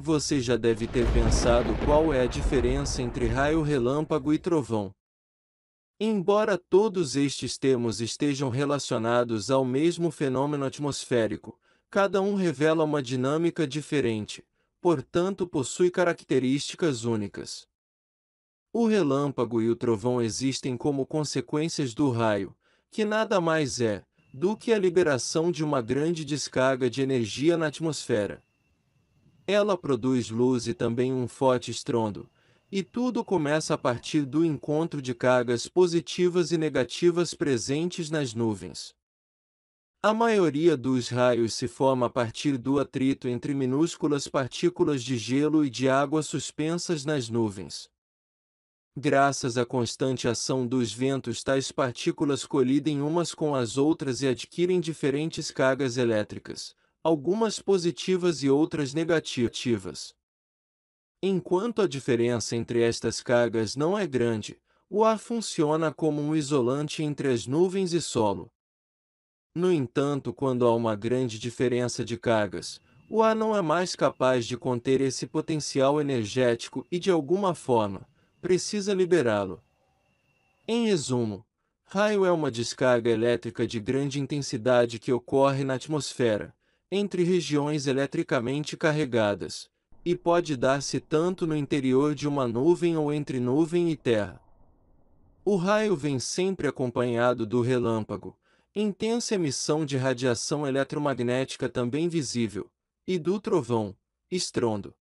Você já deve ter pensado qual é a diferença entre raio, relâmpago e trovão. Embora todos estes termos estejam relacionados ao mesmo fenômeno atmosférico, cada um revela uma dinâmica diferente, portanto possui características únicas. O relâmpago e o trovão existem como consequências do raio, que nada mais é do que a liberação de uma grande descarga de energia na atmosfera. Ela produz luz e também um forte estrondo, e tudo começa a partir do encontro de cargas positivas e negativas presentes nas nuvens. A maioria dos raios se forma a partir do atrito entre minúsculas partículas de gelo e de água suspensas nas nuvens. Graças à constante ação dos ventos, tais partículas colidem umas com as outras e adquirem diferentes cargas elétricas, algumas positivas e outras negativas. Enquanto a diferença entre estas cargas não é grande, o ar funciona como um isolante entre as nuvens e solo. No entanto, quando há uma grande diferença de cargas, o ar não é mais capaz de conter esse potencial energético e, de alguma forma, precisa liberá-lo. Em resumo, raio é uma descarga elétrica de grande intensidade que ocorre na atmosfera, entre regiões eletricamente carregadas, e pode dar-se tanto no interior de uma nuvem ou entre nuvem e terra. O raio vem sempre acompanhado do relâmpago, intensa emissão de radiação eletromagnética também visível, e do trovão, estrondo.